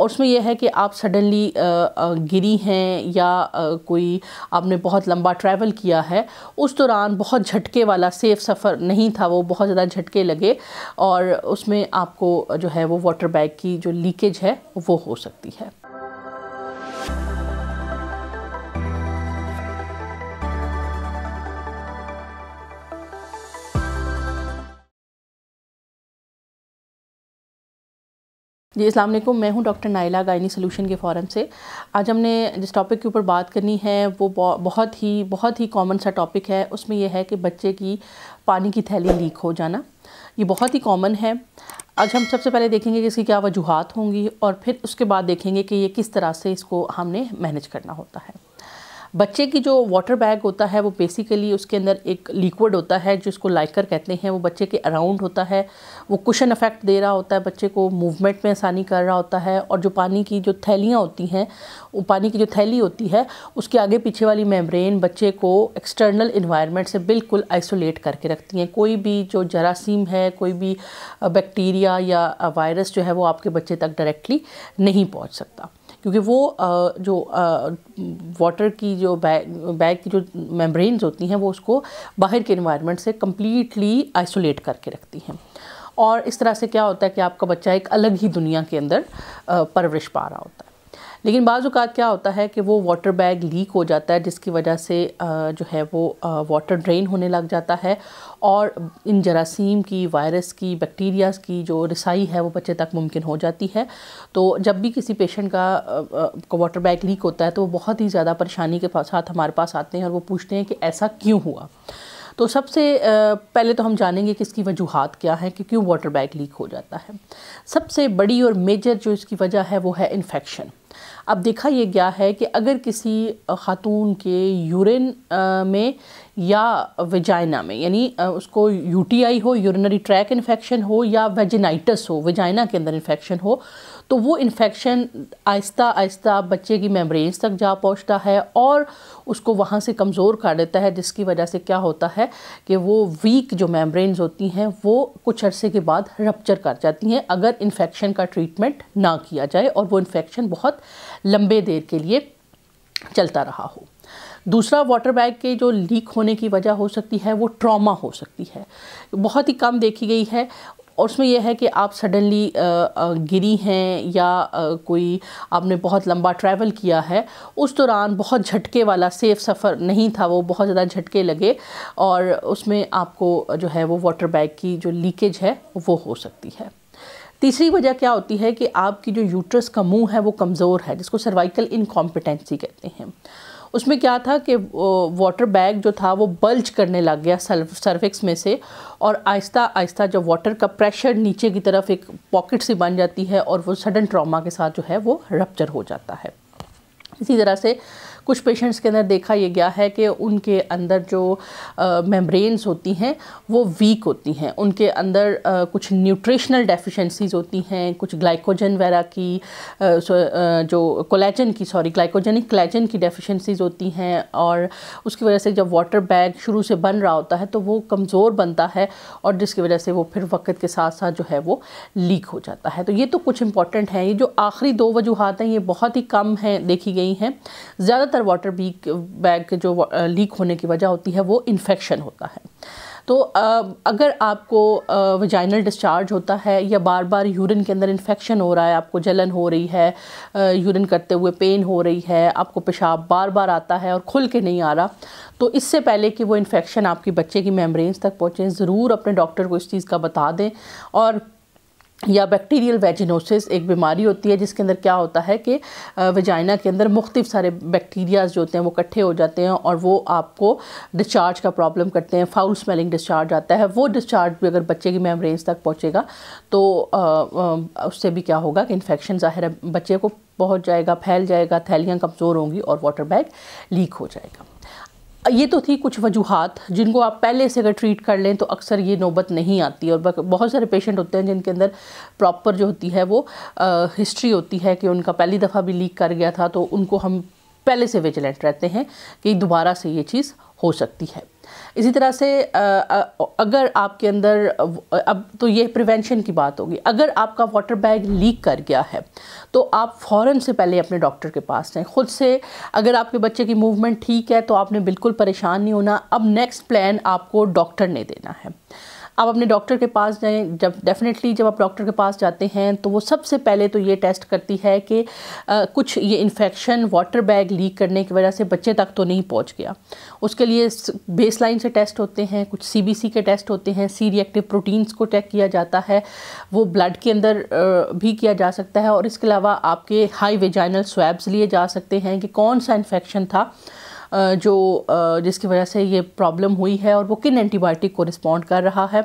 और उसमें यह है कि आप सडनली गिरी हैं या कोई आपने बहुत लंबा ट्रैवल किया है उस दौरान बहुत झटके वाला सेफ़ सफ़र नहीं था वो बहुत ज़्यादा झटके लगे और उसमें आपको जो है वो वाटर बैग की जो लीकेज है वो हो सकती है जी असलम मैं हूं डॉक्टर नाइला गायनी सोल्यूशन के फोरम से आज हमने जिस टॉपिक के ऊपर बात करनी है वो बहुत ही बहुत ही कॉमन सा टॉपिक है उसमें यह है कि बच्चे की पानी की थैली लीक हो जाना ये बहुत ही कॉमन है आज हम सबसे पहले देखेंगे कि इसकी क्या वजूहत होंगी और फिर उसके बाद देखेंगे कि ये किस तरह से इसको हमने मैनेज करना होता है बच्चे की जो वाटर बैग होता है वो बेसिकली उसके अंदर एक लिक्विड होता है जिसको लाइकर कहते हैं वो बच्चे के अराउंड होता है वो कुशन इफेक्ट दे रहा होता है बच्चे को मूवमेंट में आसानी कर रहा होता है और जो पानी की जो थैलियाँ होती हैं वो पानी की जो थैली होती है उसके आगे पीछे वाली मेम्ब्रेन बच्चे को एक्सटर्नल इन्वायरमेंट से बिल्कुल आइसोलेट करके रखती हैं कोई भी जो जरासीम है कोई भी बैक्टीरिया uh, या वायरस uh, जो है वो आपके बच्चे तक डायरेक्टली नहीं पहुँच सकता क्योंकि वो जो वाटर की जो बैग बैग की जो मेम्ब्रेन्स होती हैं वो उसको बाहर के इन्वायरमेंट से कम्प्लीटली आइसोलेट करके रखती हैं और इस तरह से क्या होता है कि आपका बच्चा एक अलग ही दुनिया के अंदर परवरिश पा रहा होता है लेकिन बाज़ क्या होता है कि वो वाटर बैग लीक हो जाता है जिसकी वजह से जो है वो वाटर ड्रेन होने लग जाता है और इन जरासीम की वायरस की बैक्टीरियाज़ की जो रसाई है वो बच्चे तक मुमकिन हो जाती है तो जब भी किसी पेशेंट का वाटर बैग लीक होता है तो वो बहुत ही ज़्यादा परेशानी के साथ हमारे पास आते हैं और वो पूछते हैं कि ऐसा क्यों हुआ तो सबसे पहले तो हम जानेंगे कि इसकी वजूहत क्या है कि क्यों वाटर बैग लीक हो जाता है सबसे बड़ी और मेजर जो इसकी वजह है वो है इन्फेक्शन अब देखा यह गया है कि अगर किसी ख़ातून के यूरिन में या वेजाइना में यानी उसको यूटीआई हो यूरिनरी ट्रैक इन्फेक्शन हो या वेजिनाइटस हो वेजाइना के अंदर इन्फेक्शन हो तो वो इन्फेक्शन आहिस्ता आहिस्ता बच्चे की मेम्ब्रेन्स तक जा पहुंचता है और उसको वहाँ से कमज़ोर कर देता है जिसकी वजह से क्या होता है कि वो वीक जो मेम्ब्रेन्स होती हैं वो कुछ अरसे के बाद रपच्चर कर जाती हैं अगर इन्फेक्शन का ट्रीटमेंट ना किया जाए और वो इन्फेक्शन बहुत लंबे देर के लिए चलता रहा हो दूसरा वाटर बैग के जो लीक होने की वजह हो सकती है वो ट्रॉमा हो सकती है बहुत ही कम देखी गई है और उसमें यह है कि आप सडनली गिरी हैं या कोई आपने बहुत लंबा ट्रैवल किया है उस दौरान बहुत झटके वाला सेफ़ सफ़र नहीं था वो बहुत ज़्यादा झटके लगे और उसमें आपको जो है वो वाटर बैग की जो लीकेज है वो हो सकती है तीसरी वजह क्या होती है कि आपकी जो यूट्रस का मुंह है वो कमज़ोर है जिसको सर्वाइकल इनकॉम्पिटेंसी कहते हैं उसमें क्या था कि वाटर बैग जो था वो बल्ज करने लग गया सर्फिक्स में से और आहिस्ता आहिस्ता जब वाटर का प्रेशर नीचे की तरफ एक पॉकेट सी बन जाती है और वो सडन ट्रॉमा के साथ जो है वो रप्चर हो जाता है इसी तरह से कुछ पेशेंट्स के अंदर देखा यह गया है कि उनके अंदर जो मेम्ब्रेन्स होती हैं वो वीक होती हैं उनके अंदर आ, कुछ न्यूट्रिशनल डेफिशिएंसीज होती हैं कुछ ग्लाइकोजन वगैरह की आ, जो कोलेजन की सॉरी ग्लाइकोजेनिक कोलेजन की डेफिशिएंसीज होती हैं और उसकी वजह से जब वाटर बैग शुरू से बन रहा होता है तो वो कमज़ोर बनता है और जिसकी वजह से वो फिर वक्त के साथ साथ जो है वो लीक हो जाता है तो ये तो कुछ इंपॉर्टेंट हैं ये जो आखिरी दो वजूहत हैं ये बहुत ही कम हैं देखी गई हैं ज़्यादातर ज़्यादातर वाटर बीक बैग जो लीक होने की वजह होती है वो इन्फेक्शन होता है तो अगर आपको वजाइनल डिस्चार्ज होता है या बार बार यूरिन के अंदर इन्फेक्शन हो रहा है आपको जलन हो रही है यूरिन करते हुए पेन हो रही है आपको पेशाब बार बार आता है और खुल के नहीं आ रहा तो इससे पहले कि वो इन्फेक्शन आपकी बच्चे की मेम्ब्रेन्स तक पहुँचें ज़रूर अपने डॉक्टर को इस चीज़ का बता दें और या बैक्टीरियल वेजिनोसिस एक बीमारी होती है जिसके अंदर क्या होता है कि वजाइना के अंदर मुख्तफ सारे बैक्टीरियाज जो होते हैं वो इकट्ठे हो जाते हैं और वो आपको डिस्चार्ज का प्रॉब्लम करते हैं फाउल स्मेलिंग डिस्चार्ज आता है वो डिस्चार्ज भी अगर बच्चे की मेमरेन्स तक पहुँचेगा तो आ, आ, उससे भी क्या होगा कि इन्फेक्शन ज़ाहिर है बच्चे को पहुँच जाएगा फैल जाएगा थैलियाँ कमज़ोर होंगी और वाटर बैग लीक हो जाएगा ये तो थी कुछ वजूहत जिनको आप पहले से अगर ट्रीट कर लें तो अक्सर ये नौबत नहीं आती और बहुत सारे पेशेंट होते हैं जिनके अंदर प्रॉपर जो होती है वो आ, हिस्ट्री होती है कि उनका पहली दफ़ा भी लीक कर गया था तो उनको हम पहले से विजिलेंट रहते हैं कि दोबारा से ये चीज़ हो सकती है इसी तरह से अगर आपके अंदर अब तो ये प्रिवेंशन की बात होगी अगर आपका वाटर बैग लीक कर गया है तो आप फ़ौर से पहले अपने डॉक्टर के पास जाएँ ख़ुद से अगर आपके बच्चे की मूवमेंट ठीक है तो आपने बिल्कुल परेशान नहीं होना अब नेक्स्ट प्लान आपको डॉक्टर ने देना है आप अपने डॉक्टर के पास जाएँ जब डेफ़िनेटली जब आप डॉक्टर के पास जाते हैं तो वो सबसे पहले तो ये टेस्ट करती है कि आ, कुछ ये इन्फेक्शन वाटर बैग लीक करने की वजह से बच्चे तक तो नहीं पहुँच गया उसके लिए बेस लाइन से टेस्ट होते हैं कुछ सी के टेस्ट होते हैं सी रिएक्टिव प्रोटीन्स को चेक किया जाता है वो ब्लड के अंदर भी किया जा सकता है और इसके अलावा आपके हाई वेजाइनल स्वैब्स लिए जा सकते हैं कि कौन सा इन्फेक्शन था जो जिसकी वजह से ये प्रॉब्लम हुई है और वो किन एंटीबायोटिक को रिस्पॉन्ड कर रहा है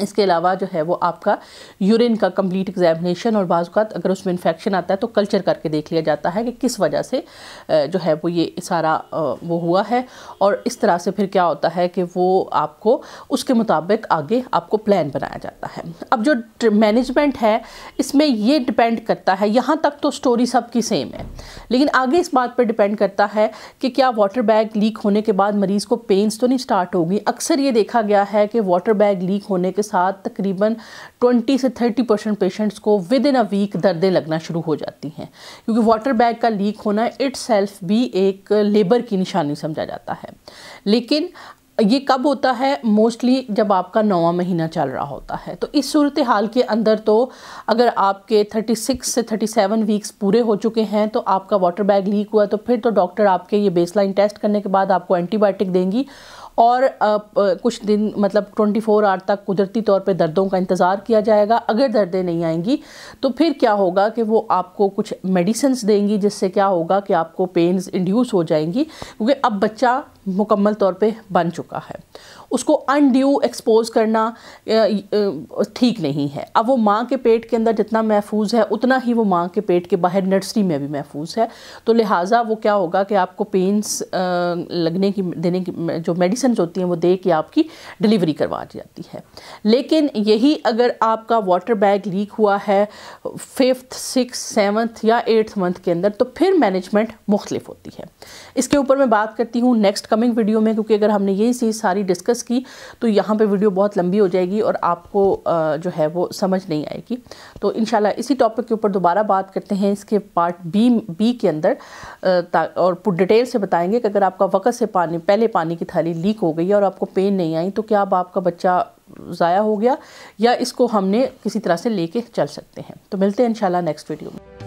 इसके अलावा जो है वो आपका यूरिन का कंप्लीट एग्जामिनेशन और बाज़ात अगर उसमें इन्फेक्शन आता है तो कल्चर करके देख लिया जाता है कि किस वजह से जो है वो ये सारा वो हुआ है और इस तरह से फिर क्या होता है कि वो आपको उसके मुताबिक आगे आपको प्लान बनाया जाता है अब जो मैनेजमेंट है इसमें ये डिपेंड करता है यहाँ तक तो स्टोरी सबकी सेम है लेकिन आगे इस बात पर डिपेंड करता है कि क्या वाटर बैग लीक होने के बाद मरीज़ को पेंस तो नहीं स्टार्ट होगी अक्सर ये देखा गया है कि वाटर बैग लीक होने के के साथ तकरीबन 20 से 30 परसेंट पेशेंट्स को विद इन अ वीक दर्दें लगना शुरू हो जाती हैं क्योंकि वाटर बैग का लीक होना इट भी एक लेबर की निशानी समझा जाता है लेकिन ये कब होता है मोस्टली जब आपका नौवा महीना चल रहा होता है तो इस सूरत हाल के अंदर तो अगर आपके 36 से 37 वीक्स पूरे हो चुके हैं तो आपका वाटर बैग लीक हुआ तो फिर तो डॉक्टर आपके ये बेसलाइन टेस्ट करने के बाद आपको एंटीबायोटिक देंगी और कुछ दिन मतलब 24 आवर तक कुदरती तौर पे दर्दों का इंतज़ार किया जाएगा अगर दर्दें नहीं आएंगी तो फिर क्या होगा कि वो आपको कुछ मेडिसिन देंगी जिससे क्या होगा कि आपको पेन्स इंड्यूस हो जाएंगी क्योंकि अब बच्चा मुकम्मल तौर पर बन चुका है उसको अनड्यू एक्सपोज करना ठीक नहीं है अब वो माँ के पेट के अंदर जितना महफूज है उतना ही वो माँ के पेट के बाहर नर्सरी में भी महफूज है तो लिहाजा वो क्या होगा कि आपको पेंस लगने की देने की जो मेडिसिन होती हैं वो दे के आपकी डिलीवरी करवा दी जाती है लेकिन यही अगर आपका वाटर बैग लीक हुआ है फिफ्थ सिक्स सेवन्थ या एट्थ मंथ के अंदर तो फिर मैनेजमेंट मुख्तलिफ होती है इसके ऊपर मैं बात करती हूँ नेक्स्ट कमिंग वीडियो में क्योंकि अगर हमने यही चीज़ सारी डिस्कस प्रोसेस की तो यहाँ पे वीडियो बहुत लंबी हो जाएगी और आपको जो है वो समझ नहीं आएगी तो इन इसी टॉपिक के ऊपर दोबारा बात करते हैं इसके पार्ट बी बी के अंदर और डिटेल से बताएंगे कि अगर आपका वक़्त से पानी पहले पानी की थाली लीक हो गई और आपको पेन नहीं आई तो क्या अब आपका बच्चा ज़ाया हो गया या इसको हमने किसी तरह से लेके चल सकते हैं तो मिलते हैं इंशाल्लाह नेक्स्ट वीडियो में